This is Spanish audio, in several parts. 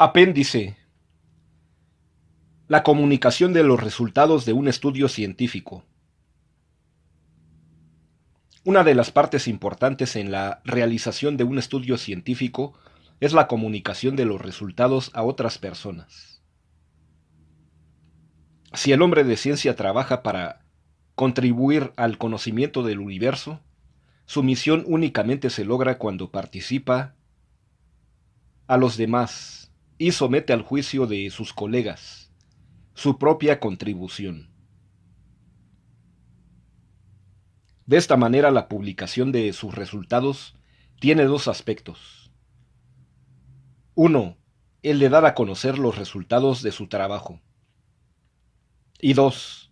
Apéndice. La comunicación de los resultados de un estudio científico. Una de las partes importantes en la realización de un estudio científico es la comunicación de los resultados a otras personas. Si el hombre de ciencia trabaja para contribuir al conocimiento del universo, su misión únicamente se logra cuando participa a los demás y somete al juicio de sus colegas su propia contribución. De esta manera la publicación de sus resultados tiene dos aspectos. Uno, el de dar a conocer los resultados de su trabajo. Y dos,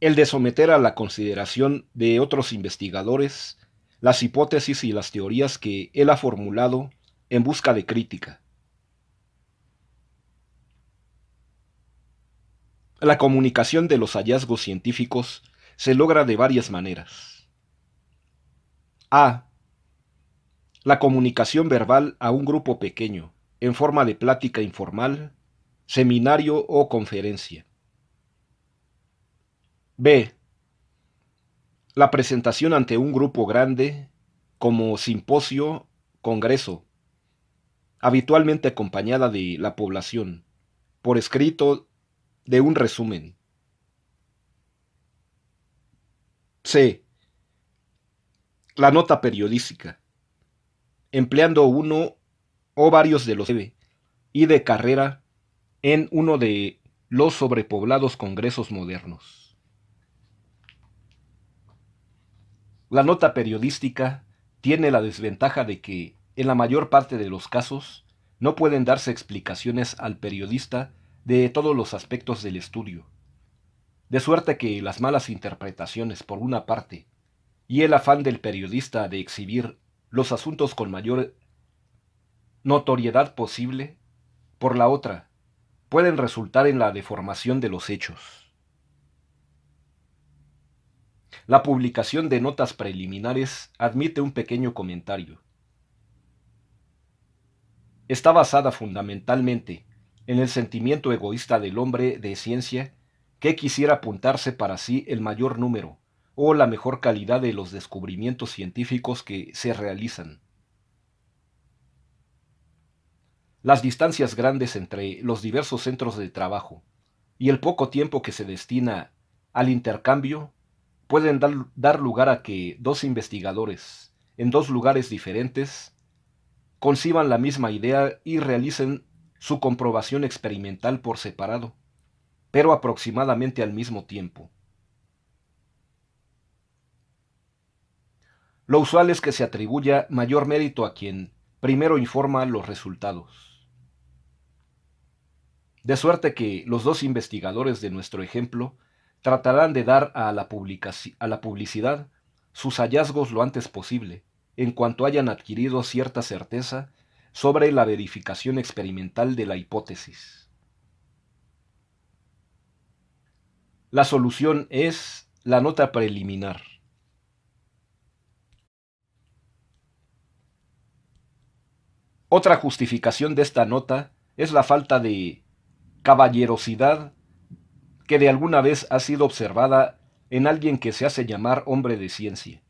el de someter a la consideración de otros investigadores las hipótesis y las teorías que él ha formulado en busca de crítica. La comunicación de los hallazgos científicos se logra de varias maneras. A. La comunicación verbal a un grupo pequeño, en forma de plática informal, seminario o conferencia. B. La presentación ante un grupo grande, como simposio, congreso, habitualmente acompañada de la población, por escrito de un resumen. C. La nota periodística, empleando uno o varios de los y de carrera en uno de los sobrepoblados congresos modernos. La nota periodística tiene la desventaja de que, en la mayor parte de los casos, no pueden darse explicaciones al periodista de todos los aspectos del estudio. De suerte que las malas interpretaciones, por una parte, y el afán del periodista de exhibir los asuntos con mayor notoriedad posible, por la otra, pueden resultar en la deformación de los hechos. La publicación de notas preliminares admite un pequeño comentario. Está basada fundamentalmente en el sentimiento egoísta del hombre de ciencia que quisiera apuntarse para sí el mayor número o la mejor calidad de los descubrimientos científicos que se realizan. Las distancias grandes entre los diversos centros de trabajo y el poco tiempo que se destina al intercambio pueden dar, dar lugar a que dos investigadores en dos lugares diferentes conciban la misma idea y realicen su comprobación experimental por separado, pero aproximadamente al mismo tiempo. Lo usual es que se atribuya mayor mérito a quien primero informa los resultados. De suerte que los dos investigadores de nuestro ejemplo tratarán de dar a la, publicidad sus hallazgos lo antes posible, en cuanto hayan adquirido cierta certeza sobre la verificación experimental de la hipótesis. La solución es la nota preliminar. Otra justificación de esta nota es la falta de caballerosidad que de alguna vez ha sido observada en alguien que se hace llamar hombre de ciencia,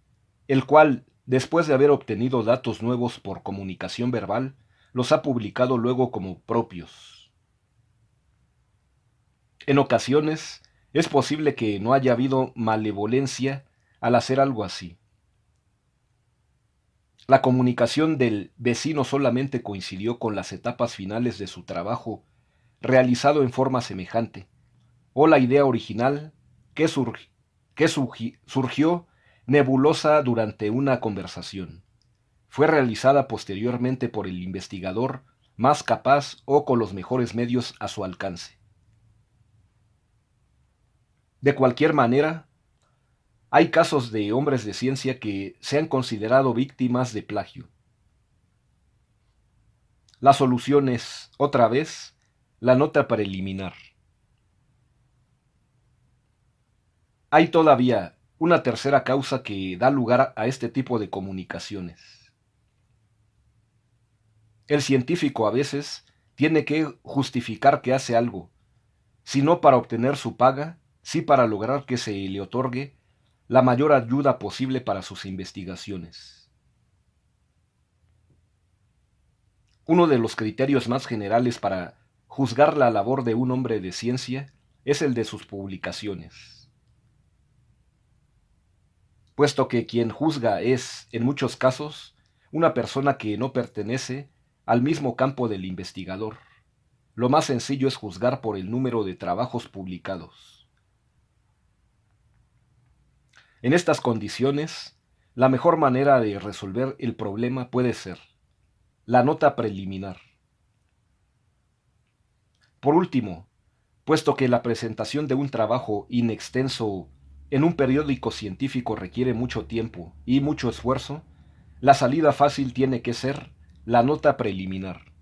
el cual Después de haber obtenido datos nuevos por comunicación verbal, los ha publicado luego como propios. En ocasiones, es posible que no haya habido malevolencia al hacer algo así. La comunicación del vecino solamente coincidió con las etapas finales de su trabajo, realizado en forma semejante, o la idea original que, que surgió nebulosa durante una conversación. Fue realizada posteriormente por el investigador más capaz o con los mejores medios a su alcance. De cualquier manera, hay casos de hombres de ciencia que se han considerado víctimas de plagio. La solución es, otra vez, la nota para eliminar. Hay todavía una tercera causa que da lugar a este tipo de comunicaciones. El científico a veces tiene que justificar que hace algo, si no para obtener su paga, sí si para lograr que se le otorgue la mayor ayuda posible para sus investigaciones. Uno de los criterios más generales para juzgar la labor de un hombre de ciencia es el de sus publicaciones puesto que quien juzga es, en muchos casos, una persona que no pertenece al mismo campo del investigador. Lo más sencillo es juzgar por el número de trabajos publicados. En estas condiciones, la mejor manera de resolver el problema puede ser la nota preliminar. Por último, puesto que la presentación de un trabajo inextenso en un periódico científico requiere mucho tiempo y mucho esfuerzo, la salida fácil tiene que ser la nota preliminar.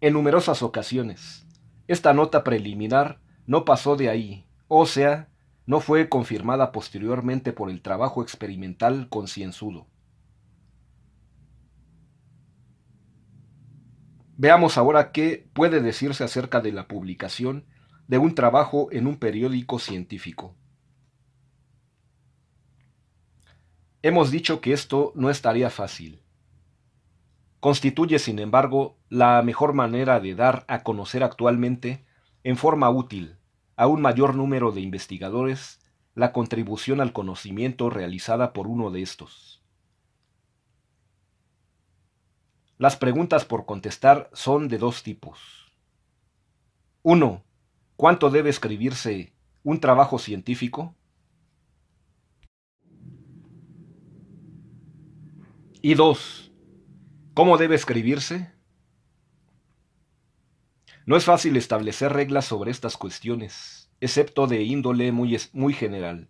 En numerosas ocasiones, esta nota preliminar no pasó de ahí, o sea, no fue confirmada posteriormente por el trabajo experimental concienzudo. Veamos ahora qué puede decirse acerca de la publicación de un trabajo en un periódico científico. Hemos dicho que esto no estaría fácil. Constituye, sin embargo, la mejor manera de dar a conocer actualmente, en forma útil, a un mayor número de investigadores la contribución al conocimiento realizada por uno de estos. Las preguntas por contestar son de dos tipos. 1. ¿Cuánto debe escribirse un trabajo científico? Y dos, ¿cómo debe escribirse? No es fácil establecer reglas sobre estas cuestiones, excepto de índole muy, general.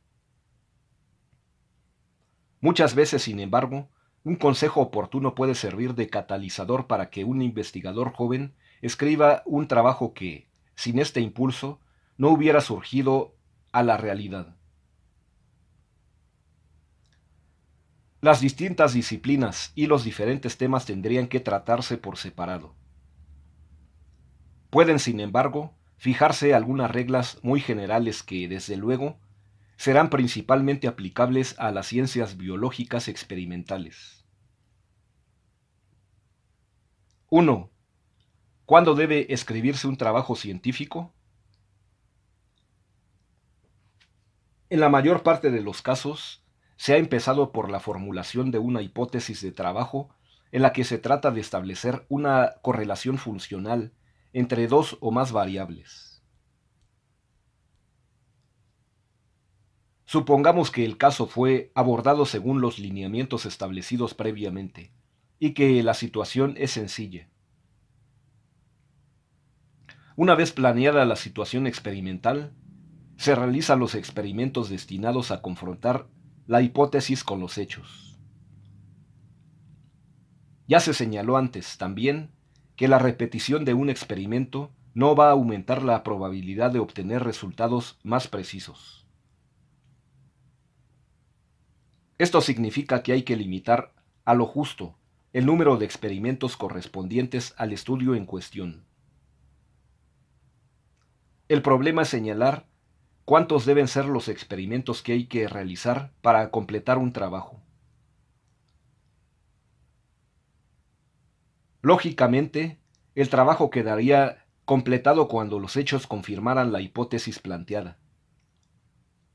Muchas veces, sin embargo, un consejo oportuno puede servir de catalizador para que un investigador joven escriba un trabajo que, sin este impulso, no hubiera surgido a la realidad. Las distintas disciplinas y los diferentes temas tendrían que tratarse por separado. Pueden, sin embargo, fijarse algunas reglas muy generales que, desde luego, serán principalmente aplicables a las ciencias biológicas experimentales. 1. ¿Cuándo debe escribirse un trabajo científico? En la mayor parte de los casos, se ha empezado por la formulación de una hipótesis de trabajo en la que se trata de establecer una correlación funcional entre dos o más variables. Supongamos que el caso fue abordado según los lineamientos establecidos previamente y que la situación es sencilla. Una vez planeada la situación experimental, se realizan los experimentos destinados a confrontar la hipótesis con los hechos. Ya se señaló antes también que la repetición de un experimento no va a aumentar la probabilidad de obtener resultados más precisos. Esto significa que hay que limitar a lo justo el número de experimentos correspondientes al estudio en cuestión. El problema es señalar cuántos deben ser los experimentos que hay que realizar para completar un trabajo. Lógicamente, el trabajo quedaría completado cuando los hechos confirmaran la hipótesis planteada.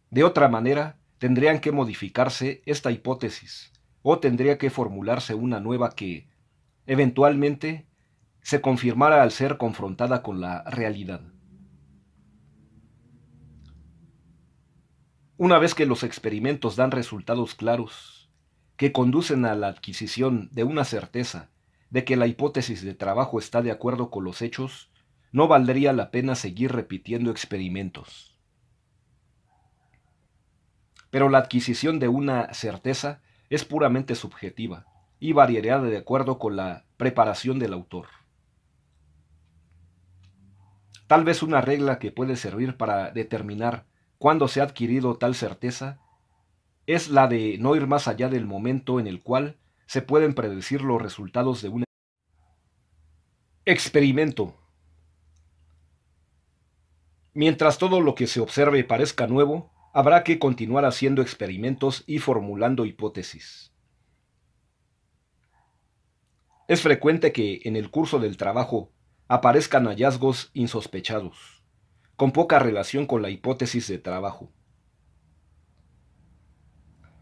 De otra manera, tendrían que modificarse esta hipótesis o tendría que formularse una nueva que, eventualmente, se confirmara al ser confrontada con la realidad. Una vez que los experimentos dan resultados claros, que conducen a la adquisición de una certeza de que la hipótesis de trabajo está de acuerdo con los hechos, no valdría la pena seguir repitiendo experimentos. Pero la adquisición de una certeza es puramente subjetiva y variará de acuerdo con la preparación del autor. Tal vez una regla que puede servir para determinar cuando se ha adquirido tal certeza, es la de no ir más allá del momento en el cual se pueden predecir los resultados de un experimento. Mientras todo lo que se observe parezca nuevo, habrá que continuar haciendo experimentos y formulando hipótesis. Es frecuente que en el curso del trabajo aparezcan hallazgos insospechados con poca relación con la hipótesis de trabajo.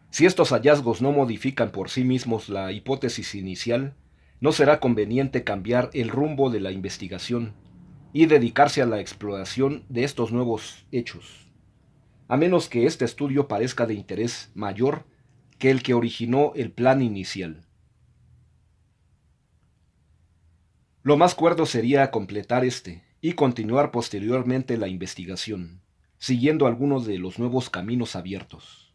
Si estos hallazgos no modifican por sí mismos la hipótesis inicial, no será conveniente cambiar el rumbo de la investigación y dedicarse a la exploración de estos nuevos hechos, a menos que este estudio parezca de interés mayor que el que originó el plan inicial. Lo más cuerdo sería completar este, y continuar posteriormente la investigación, siguiendo algunos de los nuevos caminos abiertos.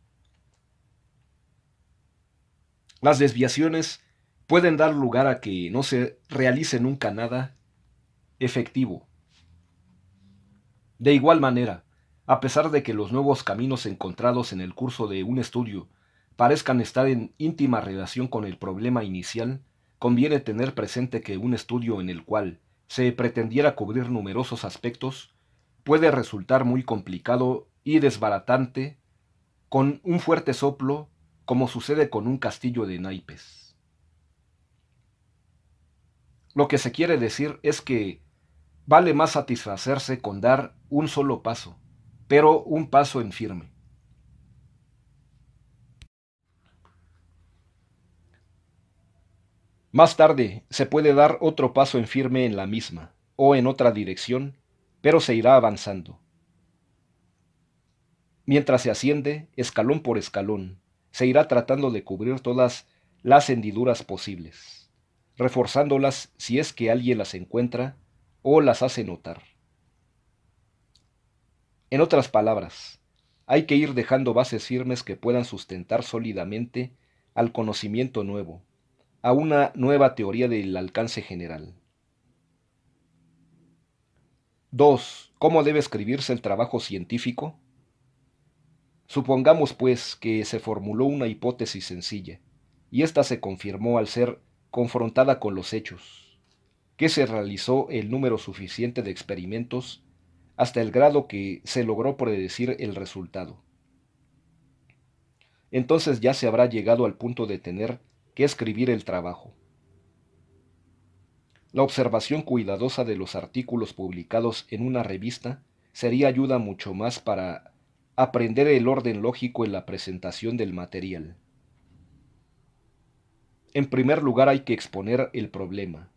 Las desviaciones pueden dar lugar a que no se realice nunca nada efectivo. De igual manera, a pesar de que los nuevos caminos encontrados en el curso de un estudio parezcan estar en íntima relación con el problema inicial, conviene tener presente que un estudio en el cual se pretendiera cubrir numerosos aspectos, puede resultar muy complicado y desbaratante con un fuerte soplo, como sucede con un castillo de naipes. Lo que se quiere decir es que vale más satisfacerse con dar un solo paso, pero un paso en firme. Más tarde se puede dar otro paso en firme en la misma, o en otra dirección, pero se irá avanzando. Mientras se asciende, escalón por escalón, se irá tratando de cubrir todas las hendiduras posibles, reforzándolas si es que alguien las encuentra o las hace notar. En otras palabras, hay que ir dejando bases firmes que puedan sustentar sólidamente al conocimiento nuevo, a una nueva teoría del alcance general. 2. ¿Cómo debe escribirse el trabajo científico? Supongamos, pues, que se formuló una hipótesis sencilla, y ésta se confirmó al ser confrontada con los hechos, que se realizó el número suficiente de experimentos hasta el grado que se logró predecir el resultado. Entonces ya se habrá llegado al punto de tener que escribir el trabajo. La observación cuidadosa de los artículos publicados en una revista sería ayuda mucho más para aprender el orden lógico en la presentación del material. En primer lugar hay que exponer el problema,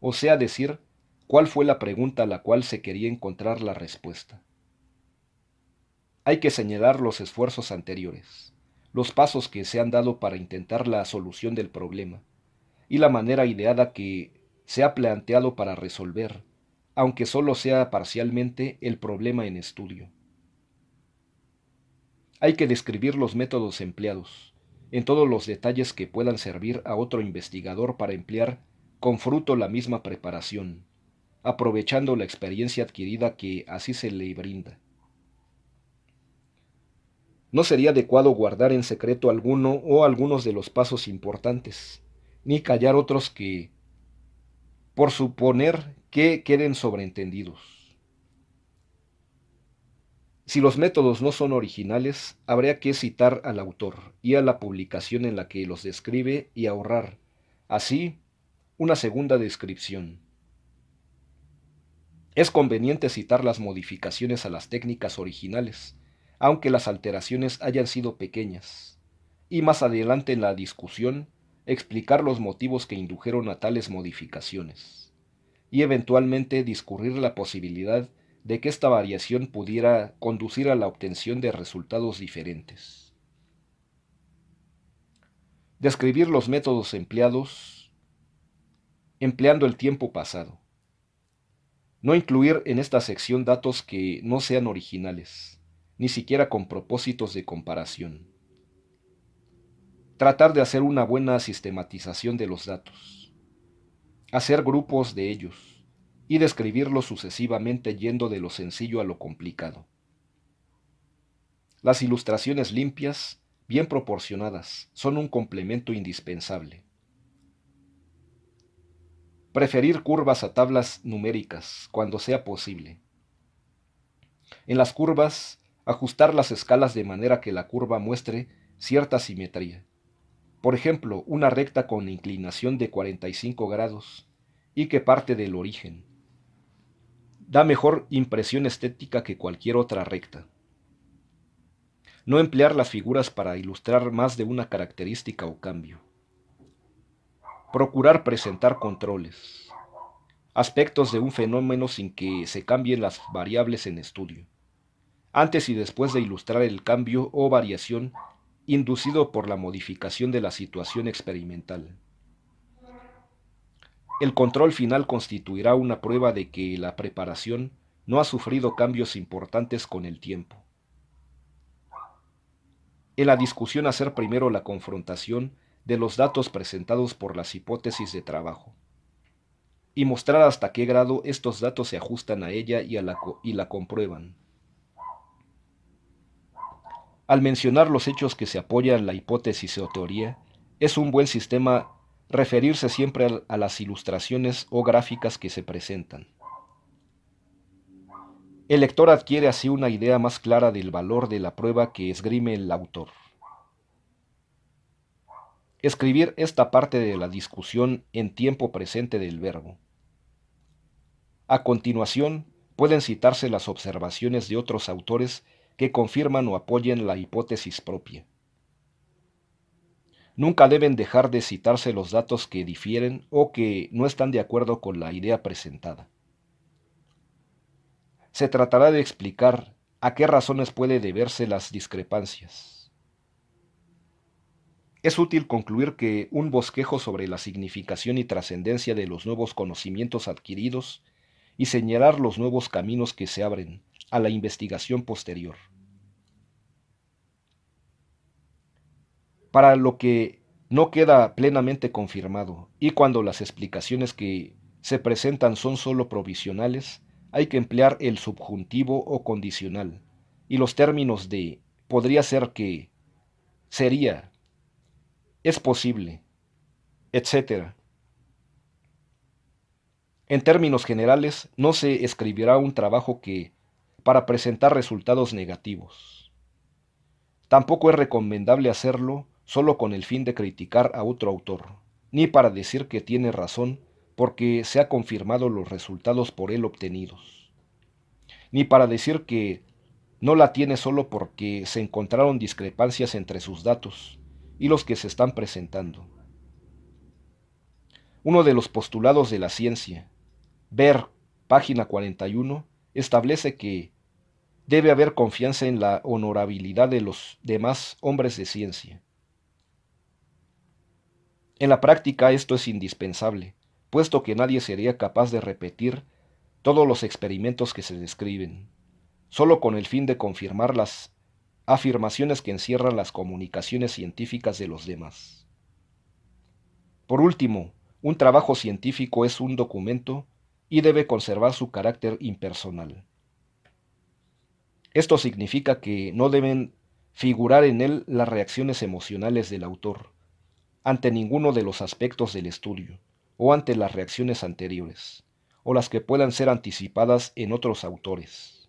o sea decir, cuál fue la pregunta a la cual se quería encontrar la respuesta. Hay que señalar los esfuerzos anteriores los pasos que se han dado para intentar la solución del problema y la manera ideada que se ha planteado para resolver, aunque solo sea parcialmente, el problema en estudio. Hay que describir los métodos empleados, en todos los detalles que puedan servir a otro investigador para emplear con fruto la misma preparación, aprovechando la experiencia adquirida que así se le brinda. No sería adecuado guardar en secreto alguno o algunos de los pasos importantes, ni callar otros que, por suponer que queden sobreentendidos. Si los métodos no son originales, habría que citar al autor y a la publicación en la que los describe y ahorrar, así, una segunda descripción. Es conveniente citar las modificaciones a las técnicas originales, aunque las alteraciones hayan sido pequeñas, y más adelante en la discusión explicar los motivos que indujeron a tales modificaciones, y eventualmente discurrir la posibilidad de que esta variación pudiera conducir a la obtención de resultados diferentes. Describir los métodos empleados empleando el tiempo pasado. No incluir en esta sección datos que no sean originales, ni siquiera con propósitos de comparación. Tratar de hacer una buena sistematización de los datos. Hacer grupos de ellos y describirlos sucesivamente yendo de lo sencillo a lo complicado. Las ilustraciones limpias, bien proporcionadas, son un complemento indispensable. Preferir curvas a tablas numéricas cuando sea posible. En las curvas ajustar las escalas de manera que la curva muestre cierta simetría. Por ejemplo, una recta con inclinación de 45 grados y que parte del origen. Da mejor impresión estética que cualquier otra recta. No emplear las figuras para ilustrar más de una característica o cambio. Procurar presentar controles. Aspectos de un fenómeno sin que se cambien las variables en estudio antes y después de ilustrar el cambio o variación inducido por la modificación de la situación experimental. El control final constituirá una prueba de que la preparación no ha sufrido cambios importantes con el tiempo. En la discusión hacer primero la confrontación de los datos presentados por las hipótesis de trabajo y mostrar hasta qué grado estos datos se ajustan a ella y, y la comprueban. Al mencionar los hechos que se apoyan la hipótesis o teoría, es un buen sistema referirse siempre a las ilustraciones o gráficas que se presentan. El lector adquiere así una idea más clara del valor de la prueba que esgrime el autor. Escribir esta parte de la discusión en tiempo presente del verbo. A continuación, pueden citarse las observaciones de otros autores que confirman o apoyen la hipótesis propia. Nunca deben dejar de citarse los datos que difieren o que no están de acuerdo con la idea presentada. Se tratará de explicar a qué razones puede deberse las discrepancias. Es útil concluir que un bosquejo sobre la significación y trascendencia de los nuevos conocimientos adquiridos y señalar los nuevos caminos que se abren a la investigación posterior. para lo que no queda plenamente confirmado y cuando las explicaciones que se presentan son sólo provisionales, hay que emplear el subjuntivo o condicional y los términos de podría ser que, sería, es posible, etc. En términos generales, no se escribirá un trabajo que para presentar resultados negativos. Tampoco es recomendable hacerlo solo con el fin de criticar a otro autor, ni para decir que tiene razón porque se ha confirmado los resultados por él obtenidos, ni para decir que no la tiene solo porque se encontraron discrepancias entre sus datos y los que se están presentando. Uno de los postulados de la ciencia, ver página 41, establece que debe haber confianza en la honorabilidad de los demás hombres de ciencia en la práctica esto es indispensable, puesto que nadie sería capaz de repetir todos los experimentos que se describen, solo con el fin de confirmar las afirmaciones que encierran las comunicaciones científicas de los demás. Por último, un trabajo científico es un documento y debe conservar su carácter impersonal. Esto significa que no deben figurar en él las reacciones emocionales del autor, ante ninguno de los aspectos del estudio, o ante las reacciones anteriores, o las que puedan ser anticipadas en otros autores.